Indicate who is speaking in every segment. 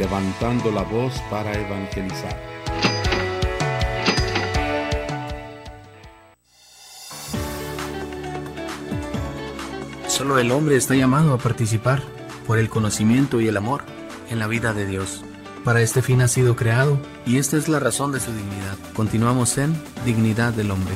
Speaker 1: levantando la voz para evangelizar.
Speaker 2: Solo el hombre está llamado a participar por el conocimiento y el amor en la vida de Dios. Para este fin ha sido creado y esta es la razón de su dignidad.
Speaker 1: Continuamos en Dignidad del Hombre.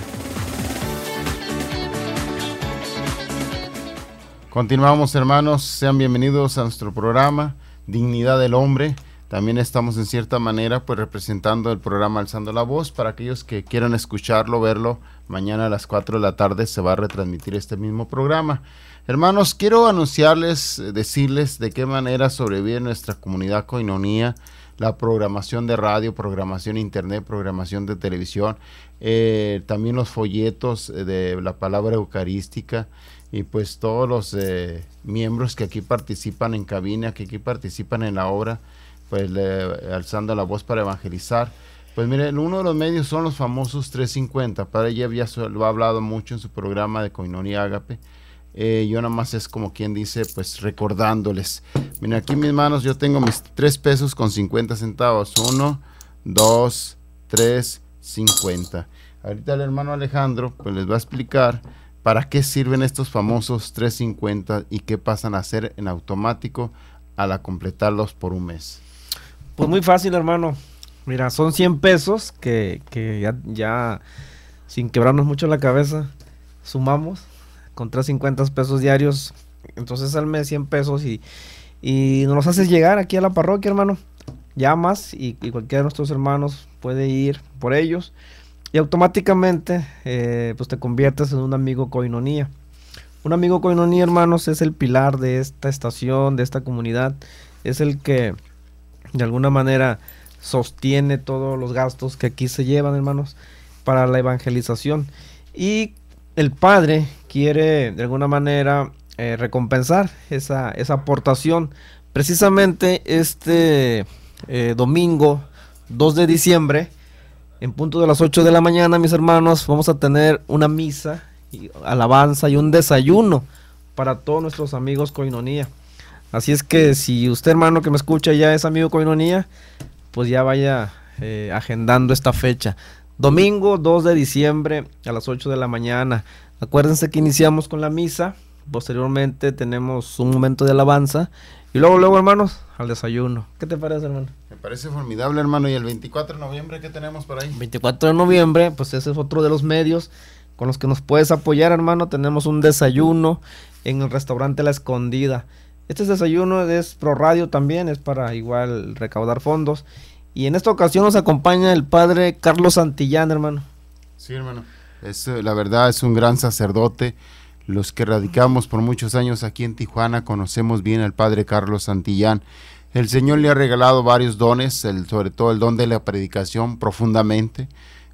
Speaker 1: Continuamos hermanos, sean bienvenidos a nuestro programa dignidad del hombre. También estamos en cierta manera pues representando el programa Alzando la Voz para aquellos que quieran escucharlo, verlo. Mañana a las 4 de la tarde se va a retransmitir este mismo programa. Hermanos, quiero anunciarles, eh, decirles de qué manera sobrevive nuestra comunidad Coinonía la programación de radio, programación internet, programación de televisión, eh, también los folletos eh, de la palabra eucarística, y pues todos los eh, miembros que aquí participan en cabina, que aquí participan en la obra, pues alzando la voz para evangelizar. Pues miren, uno de los medios son los famosos 350. para ella ya lo ha hablado mucho en su programa de y Ágape. Eh, yo nada más es como quien dice, pues recordándoles. Miren, aquí mis manos yo tengo mis 3 pesos con 50 centavos. 1, 2, 3, 50. Ahorita el hermano Alejandro pues les va a explicar ¿Para qué sirven estos famosos 350 y qué pasan a hacer en automático al completarlos por un mes? Pues muy fácil, hermano. Mira, son 100 pesos que,
Speaker 2: ya, sin quebrarnos mucho la cabeza, sumamos con 350 pesos diarios. Entonces al mes 100 pesos y, y nos haces llegar aquí a la parroquia, hermano. Llamas y, y cualquiera de nuestros hermanos puede ir por ellos. Y automáticamente, eh, pues te conviertes en un amigo coinonía. Un amigo coinonía, hermanos, es el pilar de esta estación, de esta comunidad. Es el que, de alguna manera, sostiene todos los gastos que aquí se llevan, hermanos, para la evangelización. Y el Padre quiere, de alguna manera, eh, recompensar esa, esa aportación. Precisamente este eh, domingo 2 de diciembre en punto de las 8 de la mañana, mis hermanos, vamos a tener una misa, y alabanza y un desayuno para todos nuestros amigos Coinonía. Así es que si usted, hermano, que me escucha ya es amigo Coinonía, pues ya vaya eh, agendando esta fecha. Domingo 2 de diciembre a las 8 de la mañana. Acuérdense que iniciamos con la misa. Posteriormente tenemos un momento de alabanza y luego, luego, hermanos, al desayuno.
Speaker 1: ¿Qué te parece, hermano? Me parece formidable, hermano. ¿Y el 24 de noviembre qué tenemos por ahí?
Speaker 2: 24 de noviembre, pues ese es otro de los medios con los que nos puedes apoyar, hermano. Tenemos un desayuno en el restaurante La Escondida. Este desayuno es pro radio también, es para igual recaudar fondos. Y en esta ocasión nos acompaña el padre Carlos Santillán, hermano.
Speaker 1: Sí, hermano. Es, eh, la verdad es un gran sacerdote los que radicamos por muchos años aquí en Tijuana conocemos bien al padre Carlos Santillán. El Señor le ha regalado varios dones, sobre todo el don de la predicación profundamente.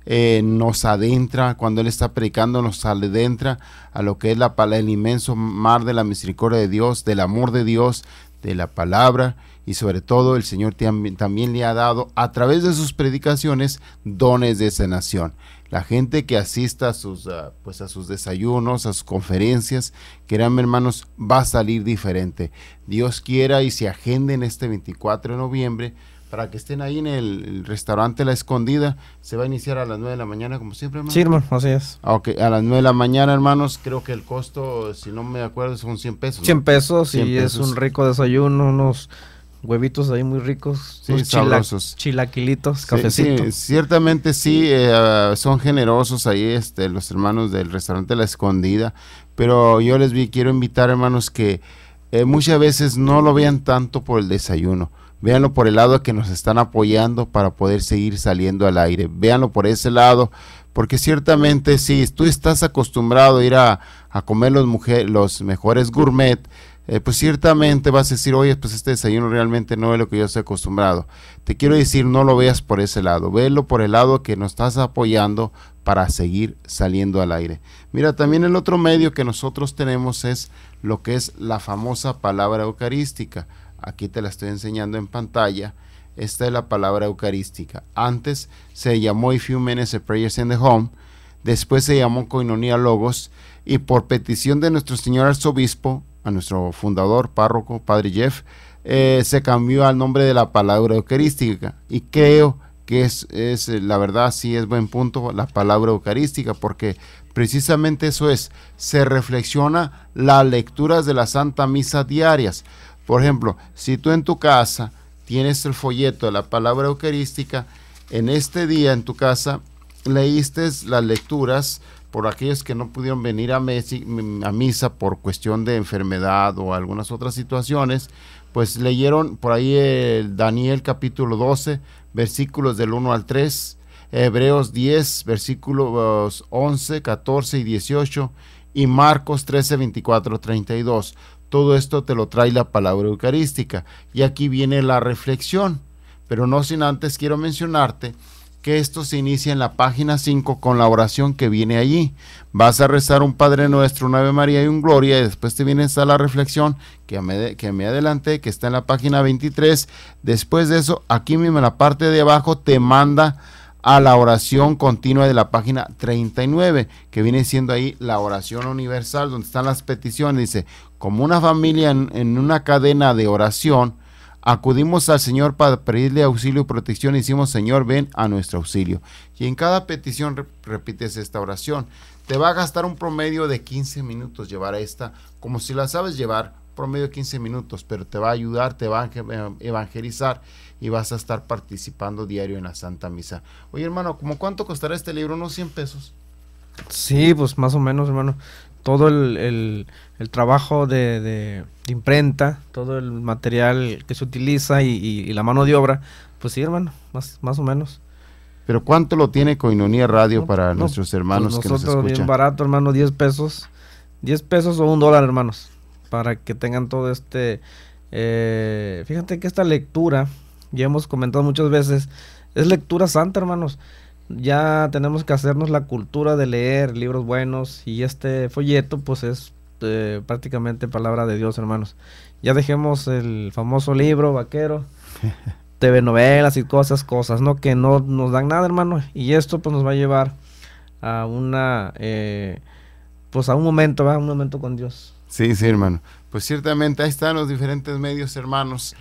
Speaker 1: Eh, nos adentra, cuando Él está predicando, nos adentra a lo que es la, el inmenso mar de la misericordia de Dios, del amor de Dios, de la palabra y sobre todo el Señor también le ha dado a través de sus predicaciones dones de esa nación la gente que asista a sus, ah, pues a sus desayunos, a sus conferencias, créanme hermanos, va a salir diferente. Dios quiera y se agenden este 24 de noviembre para que estén ahí en el, restaurante La Escondida. Se va a iniciar a las 9 de la mañana, como siempre, hermano. Sí, hermano, así es. Ah, a las 9 de la mañana, hermanos, creo que el costo, si no me acuerdo, son 100 pesos. 100 pesos y es un rico desayuno, unos
Speaker 2: huevitos ahí muy ricos, chilaquilitos, cafecitos.
Speaker 1: ciertamente sí, eh, ah, son generosos ahí este, los hermanos del restaurante La Escondida, pero yo les quiero invitar hermanos que eh, muchas veces no lo vean tanto por el desayuno. Véanlo por el lado que nos están apoyando para poder seguir saliendo al aire. Véanlo por ese lado, porque ciertamente si tú estás acostumbrado a ir a, comer los, los mejores gourmet, eh, pues ciertamente vas a decir, oye, pues este desayuno realmente no es lo que yo estoy acostumbrado. Te quiero decir, no lo veas por ese lado, velo por el lado que nos estás apoyando para seguir saliendo al aire. Mira, también el otro medio que nosotros tenemos es lo que es la famosa palabra eucarística. Aquí te la estoy enseñando en pantalla. Esta es la palabra eucarística. Antes se llamó If You Minutes Prayers in the Home, después se llamó Coinonia Logos, y por petición de nuestro señor arzobispo a nuestro fundador, párroco, Padre Jeff, eh, se cambió al nombre de la palabra eucarística. Y creo que es, es, eh, la verdad, sí es buen punto la palabra eucarística, porque precisamente eso es, se reflexiona las lecturas de la Santa Misa diarias. Por ejemplo, si tú en tu casa tienes el folleto de la palabra eucarística, en este día en tu casa leíste las lecturas por aquellos que no pudieron venir a, misa por cuestión de enfermedad o algunas otras situaciones, pues leyeron por ahí eh, Daniel capítulo 12, versículos del 1 al 3, Hebreos 10, versículos 11, 14 y 18, y Marcos 13, 24, 32. Todo esto te lo trae la palabra eucarística. Y aquí viene la reflexión. Pero no sin antes quiero mencionarte que esto se inicia en la página 5 con la oración que viene allí. Vas a rezar un Padre Nuestro, un Ave María y un Gloria, y después te viene esta la reflexión que me, que me adelanté, que está en la página 23. Después de eso, aquí mismo en la parte de abajo te manda a la oración continua de la página 39, que viene siendo ahí la oración universal, donde están las peticiones. Dice, como una familia en una cadena de oración, Acudimos al Señor para pedirle auxilio y protección. Hicimos, Señor, ven a nuestro auxilio. Y en cada petición repites esta oración. Te va a gastar un promedio de 15 minutos llevar esta, como si la sabes llevar, promedio de 15 minutos, pero te va a ayudar, te va a eh, evangelizar y vas a estar participando diario en la Santa Misa. Oye, hermano, ¿cómo cuánto costará este libro? ¿Unos 100 pesos?
Speaker 2: Sí, pues más o menos, hermano todo el, trabajo de, imprenta, todo el material que se utiliza y, la mano de obra, pues sí, hermano, más, más o menos. Pero ¿cuánto lo tiene
Speaker 1: Coinonía Radio para nuestros hermanos pues que nos escuchan? bien
Speaker 2: barato, hermano, 10 pesos. 10 pesos o un dólar, hermanos, para que tengan todo este... Eh, fíjate que esta lectura, ya hemos comentado muchas veces, es lectura santa, hermanos ya tenemos que hacernos la cultura de leer libros buenos y este folleto pues es eh, prácticamente palabra de Dios, hermanos. Ya dejemos el famoso libro vaquero, TV novelas y cosas, cosas, ¿no? Que no nos dan nada, hermano. Y esto pues nos va a llevar a una, eh, pues a un momento, ¿va? Un momento con
Speaker 1: Dios. Sí, sí, hermano. Pues ciertamente ahí están los diferentes medios, hermanos,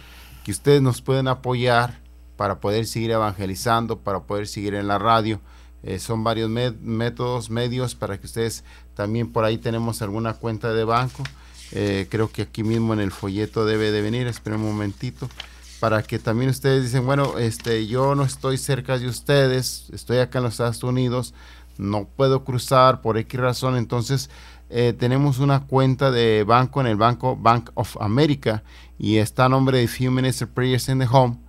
Speaker 1: que ustedes nos pueden apoyar para poder seguir evangelizando, para poder seguir en la radio. Eh, son varios métodos, medios para que ustedes también por ahí tenemos alguna cuenta de banco. Eh, creo que aquí mismo en el folleto debe de venir, esperen un momentito, para que también ustedes dicen, bueno, este, yo no estoy cerca de ustedes, estoy acá en los Estados Unidos, no puedo cruzar por X razón, entonces eh, tenemos una cuenta de banco en el banco Bank of America y está a nombre de Few Minister Prayers in the Home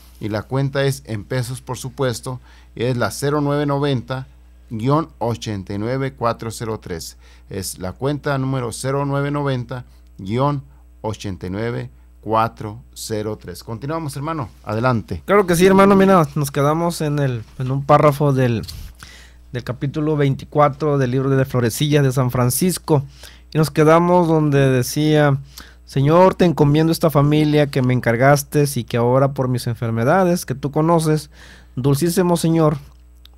Speaker 1: y la cuenta es en pesos por supuesto, es la 0990 89403. Es la cuenta número 0990 89403. Continuamos, hermano. Adelante. Claro que sí, hermano. Mira,
Speaker 2: nos quedamos en el en un párrafo del capítulo 24 del libro de Florecillas de San Francisco y nos quedamos donde decía Señor, te encomiendo esta familia que me encargaste y que ahora por mis enfermedades que tú conoces, dulcísimo Señor,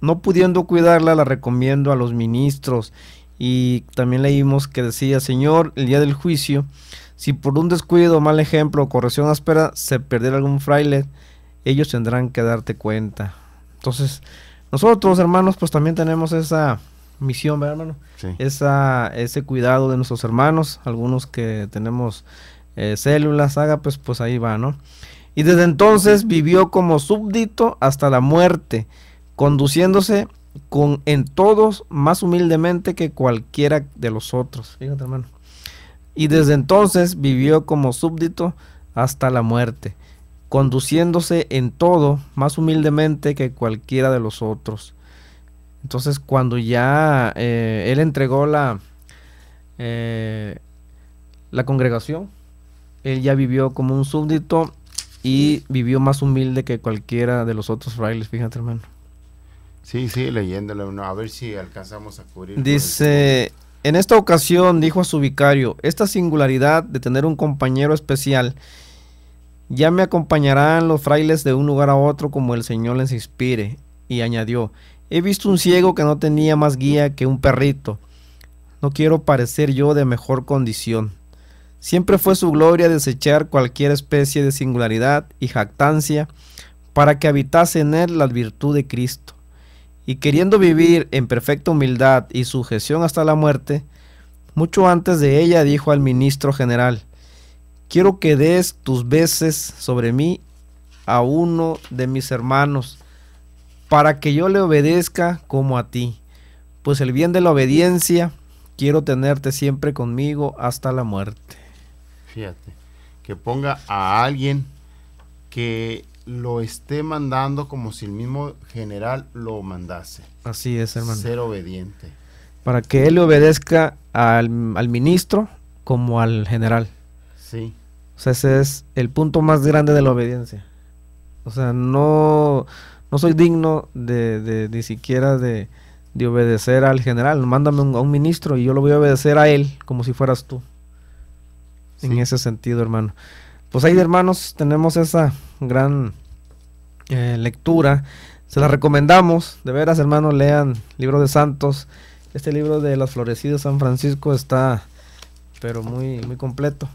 Speaker 2: no pudiendo cuidarla, la recomiendo a los ministros. Y también leímos que decía, Señor, el día del juicio, si por un descuido, mal ejemplo o corrección áspera se perdiera algún fraile, ellos tendrán que darte cuenta. Entonces, nosotros hermanos, pues también tenemos esa misión, ¿verdad, hermano? ese cuidado de nuestros hermanos, algunos que tenemos eh, células, haga, pues, pues ahí va, ¿no? Y desde entonces vivió como súbdito hasta la muerte, conduciéndose con en todos más humildemente que cualquiera de los otros. Fíjate, hermano. Y desde entonces vivió como súbdito hasta la muerte, conduciéndose en todo más humildemente que cualquiera de los otros entonces cuando ya eh, él entregó la, eh, la congregación, él ya vivió como un súbdito y vivió más humilde que cualquiera de los otros frailes, fíjate hermano.
Speaker 1: Sí, sí, leyéndolo, a ver si alcanzamos a cubrir.
Speaker 2: Dice, en esta ocasión dijo a su vicario, esta singularidad de tener un compañero especial, ya me acompañarán los frailes de un lugar a otro como el Señor les inspire. Y añadió, He visto un ciego que no tenía más guía que un perrito. No quiero parecer yo de mejor condición. Siempre fue su gloria desechar cualquier especie de singularidad y jactancia para que habitase en él la virtud de Cristo. Y queriendo vivir en perfecta humildad y sujeción hasta la muerte, mucho antes de ella dijo al ministro general, quiero que des tus veces sobre mí a uno de mis hermanos, para que yo le obedezca como a ti. Pues el bien de la obediencia, quiero tenerte siempre conmigo hasta la muerte.
Speaker 1: Fíjate, que ponga a alguien que lo esté mandando como si el mismo general lo mandase. Así es, hermano. Ser obediente.
Speaker 2: Para que él le obedezca al, ministro como al general. Sí. O sea, ese es el punto más grande de la obediencia. O sea, no, no soy digno de, ni siquiera de, obedecer al general, mándame a un ministro y yo lo voy a obedecer a él como si fueras tú. En ese sentido, hermano. Pues ahí, hermanos, tenemos esa gran eh, lectura. Se la recomendamos, de veras, hermanos, lean Libro de Santos. Este libro de las florecidas San Francisco está, pero muy, muy completo.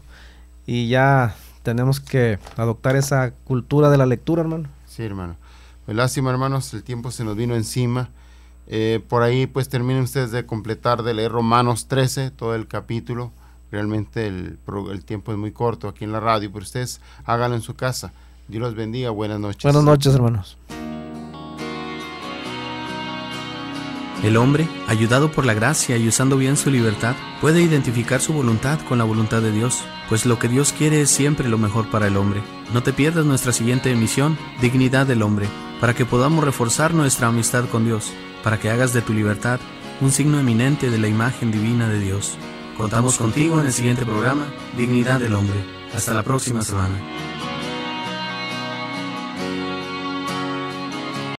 Speaker 2: Y ya tenemos que adoptar esa cultura de la lectura, hermano.
Speaker 1: Sí, hermano. Pues lástima, hermanos, el tiempo se nos vino encima. Eh, por ahí, pues terminen ustedes de completar, de leer Romanos 13, todo el capítulo. Realmente el, el tiempo es muy corto aquí en la radio, pero ustedes háganlo en su casa. Dios los bendiga, buenas noches. Buenas noches, hermanos. El hombre, ayudado por la
Speaker 2: gracia y usando bien su libertad, puede identificar su voluntad con la voluntad de Dios, pues lo que Dios quiere es siempre lo mejor para el hombre. No te pierdas nuestra siguiente emisión, Dignidad del Hombre para que podamos reforzar nuestra amistad con Dios, para que hagas de tu libertad un signo eminente de la imagen divina de Dios. Contamos contigo en el siguiente programa, Dignidad del Hombre. Hasta la próxima
Speaker 1: semana.